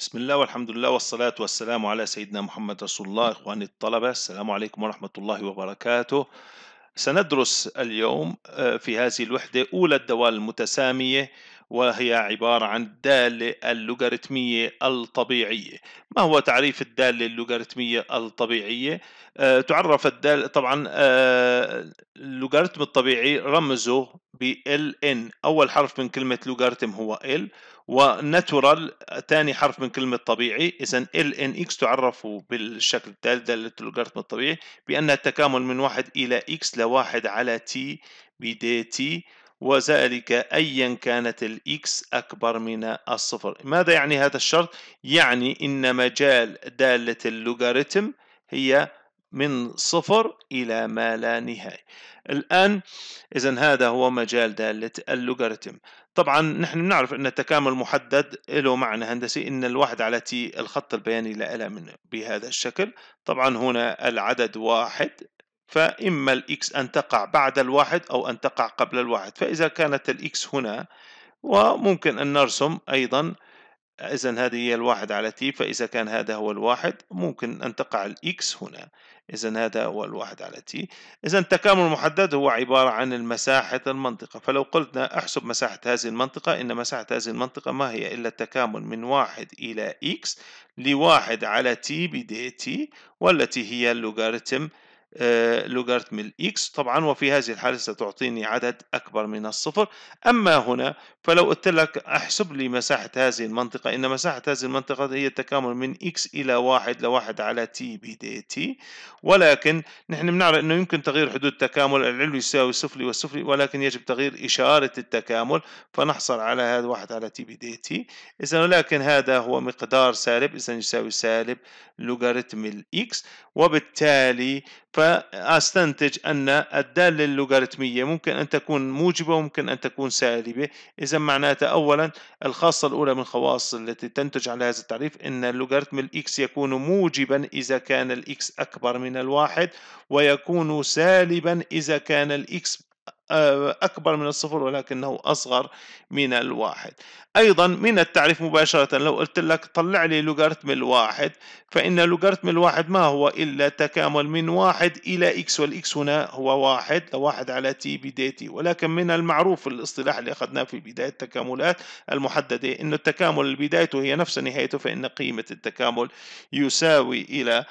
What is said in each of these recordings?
بسم الله والحمد لله والصلاة والسلام على سيدنا محمد رسول الله إخواني الطلبة السلام عليكم ورحمة الله وبركاته سندرس اليوم آه، في هذه الوحدة أولى الدوال المتسامية وهي عبارة عن الدالة اللوغاريتمية الطبيعية ما هو تعريف الدالة اللوغاريتمية الطبيعية؟ آه، تعرف الدالة طبعا آه، اللوغاريتم الطبيعي رمزه ب أول حرف من كلمة لوغاريتم هو L وناتورال ثاني حرف من كلمة طبيعي إذا ال ان اكس تعرف بالشكل الدال دالة اللوغاريتم الطبيعي بأنها التكامل من واحد إلى اكس لواحد على تي بدي تي وذلك أيا كانت الإكس أكبر من الصفر ماذا يعني هذا الشرط؟ يعني إن مجال دالة اللوغاريتم هي من صفر إلى ما لا نهاية الآن إذا هذا هو مجال دالة اللوغاريتم طبعا نحن نعرف ان التكامل محدد له معنى هندسي ان الواحد على تي الخط البياني اله من بهذا الشكل طبعا هنا العدد واحد فإما الإكس أن تقع بعد الواحد أو أن تقع قبل الواحد فإذا كانت الإكس هنا وممكن أن نرسم أيضا إذا هذه هي الواحد على t فإذا كان هذا هو الواحد ممكن أن تقع الإكس هنا إذا هذا هو الواحد على t إذا التكامل المحدد هو عبارة عن المساحة المنطقة فلو قلنا أحسب مساحة هذه المنطقة إن مساحة هذه المنطقة ما هي إلا التكامل من واحد إلى إكس لواحد على t بدي t والتي هي اللوغاريتم آه، لوغاريتم الإكس طبعا وفي هذه الحالة ستعطيني عدد أكبر من الصفر أما هنا فلو قلت لك احسب لي مساحة هذه المنطقة إن مساحة هذه المنطقة هي التكامل من إكس إلى واحد لواحد على تي بي دي تي ولكن نحن بنعرف أنه يمكن تغيير حدود التكامل العلوي يساوي السفلي والسفلي ولكن يجب تغيير إشارة التكامل فنحصل على هذا واحد على تي بي دي تي إذا ولكن هذا هو مقدار سالب إذا يساوي سالب لوغاريتم الإكس وبالتالي ف فأستنتج أن الدالة اللوغاريتمية ممكن أن تكون موجبة وممكن أن تكون سالبة إذا معناتها أولا الخاصة الأولى من خواص التي تنتج على هذا التعريف أن اللوغاريتم الإكس يكون موجبا إذا كان الإكس أكبر من الواحد ويكون سالبا إذا كان الإكس آه، أكبر من الصفر ولكنه أصغر من الواحد أيضا من التعريف مباشرة لو قلت لك طلع لي لوغاريتم الواحد فإن لوغاريتم الواحد ما هو إلا تكامل من واحد إلى إكس والإكس هنا هو واحد واحد على تي بداية T ولكن من المعروف الاصطلاح اللي أخذناه في بداية التكاملات المحددة أن التكامل بدايته هي نفس نهايته فإن قيمة التكامل يساوي إلى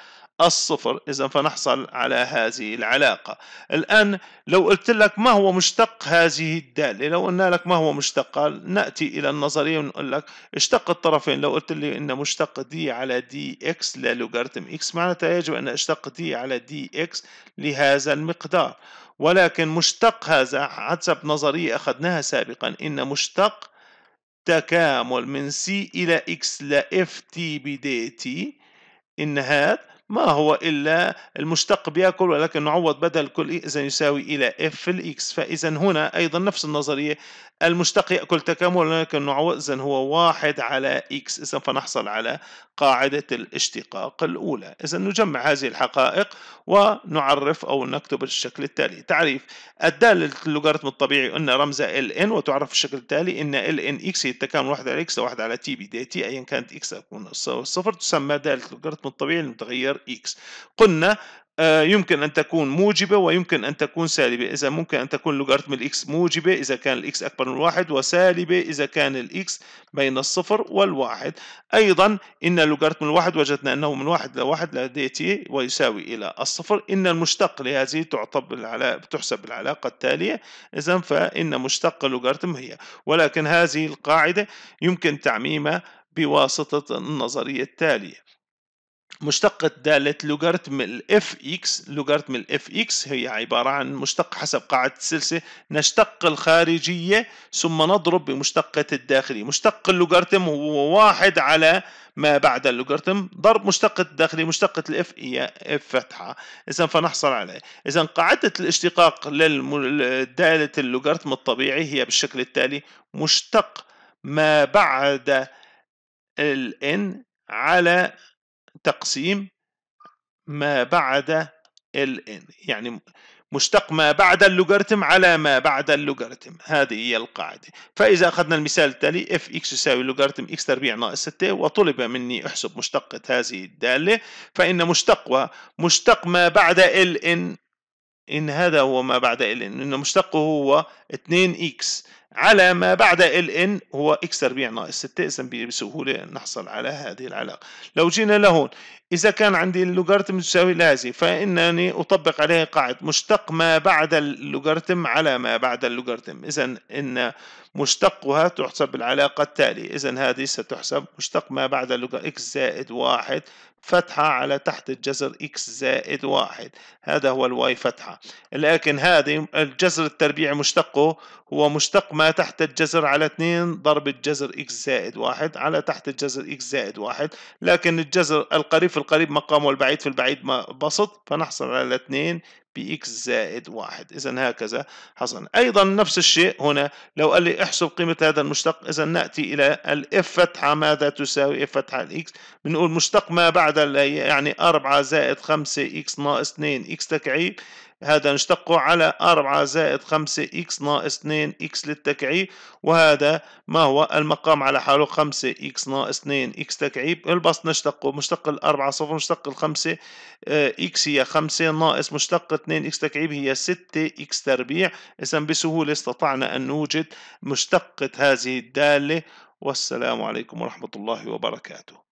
الصفر إذا فنحصل على هذه العلاقة الآن لو قلت لك ما هو مشتق هذه الدالة لو قلنا لك ما هو مشتقها نأتي إلى النظرية ونقول لك اشتق الطرفين لو قلت لي إن مشتق دي على دي إكس للوغاريتم إكس معناتها يجب أن أشتق دي على دي إكس لهذا المقدار ولكن مشتق هذا حسب نظرية أخذناها سابقا إن مشتق تكامل من سي إلى إكس لا إف تي بدي تي إن هذا ما هو إلا المشتق بيأكل ولكن نعوض بدل كل إذا يساوي إلى F في الإكس فإذا هنا أيضا نفس النظرية المشتق يأكل تكامل ولكن نعوض إذا هو واحد على إكس إذا فنحصل على قاعدة الاشتقاق الأولى إذا نجمع هذه الحقائق ونعرف أو نكتب الشكل التالي تعريف الدالة اللوغاريتم الطبيعي قلنا ال LN وتعرف بالشكل التالي إن LN x هي التكامل واحد على x واحد على t بداية أيا كانت x أكون صفر تسمى دالة اللوغاريتم الطبيعي المتغير إكس قلنا آه، يمكن أن تكون موجبة ويمكن أن تكون سالبة إذا ممكن أن تكون لوغاريتم الإكس موجبة إذا كان الإكس أكبر من واحد وسالبة إذا كان الإكس بين الصفر والواحد أيضا إن لوغاريتم الواحد وجدنا أنه من واحد لواحد لدي تي ويساوي إلى الصفر إن المشتق لهذه تعطب العلاقه تحسب بالعلاقة التالية إذا فإن مشتق اللوغاريتم هي ولكن هذه القاعدة يمكن تعميمها بواسطة النظرية التالية مشتقة دالة لوغارتم الاف اكس لوغارتم الاف اكس هي عبارة عن مشتق حسب قاعدة السلسلة نشتق الخارجية ثم نضرب بمشتقة الداخلية مشتق اللوغارتم هو واحد على ما بعد اللوغارتم ضرب مشتقة الداخلية مشتقة الاف هي اف فتحة إذا فنحصل عليه إذا قاعدة الاشتقاق لدالة اللوغارتم الطبيعي هي بالشكل التالي مشتق ما بعد ال على تقسيم ما بعد ال ان يعني مشتق ما بعد اللوغاريتم على ما بعد اللوغاريتم هذه هي القاعدة فإذا أخذنا المثال التالي f x يساوي لوغاريتم x تربيع ناقص 6 وطلب مني أحسب مشتقة هذه الدالة فإن مشتق مشتق ما بعد ln إن هذا هو ما بعد ln إن مشتقه هو 2x على ما بعد ال ان هو اكس تربيع ناقص 6 اذا بسهوله نحصل على هذه العلاقه لو جينا لهون اذا كان عندي اللوغاريتم تساوي لهذه فانني اطبق عليه قاعده مشتق ما بعد اللوغاريتم على ما بعد اللوغاريتم اذا ان مشتقها تحسب بالعلاقة التالية إذا هذه ستحسب مشتق ما بعد اللغة x زائد واحد فتحة على تحت الجذر x زائد واحد هذا هو الواي فتحة لكن هذه الجذر التربيعي مشتقه هو مشتق ما تحت الجذر على 2 ضرب الجذر x زائد واحد على تحت الجذر x زائد واحد لكن الجذر القريب في القريب مقام والبعيد في البعيد بسط فنحصل على 2 بإكس زائد واحد إذا هكذا حصل أيضا نفس الشيء هنا لو قال لي احسب قيمة هذا المشتق إذا نأتي إلى الإف فتحة ماذا تساوي إف فتحة الإكس بنقول مشتق ما بعد يعني 4 زائد 5 إكس ناقص 2 إكس تكعيب هذا نشتقه على 4 زائد 5 إكس ناقص 2 إكس للتكعيب وهذا ما هو المقام على حاله 5 إكس ناقص 2 إكس تكعيب البسط نشتقه مشتق ال 4 صفر مشتق ال 5 آه، إكس هي 5 ناقص مشتق 2 إكس تكعيب هي 6 إكس تربيع إذا بسهولة استطعنا أن نوجد مشتقة هذه الدالة والسلام عليكم ورحمة الله وبركاته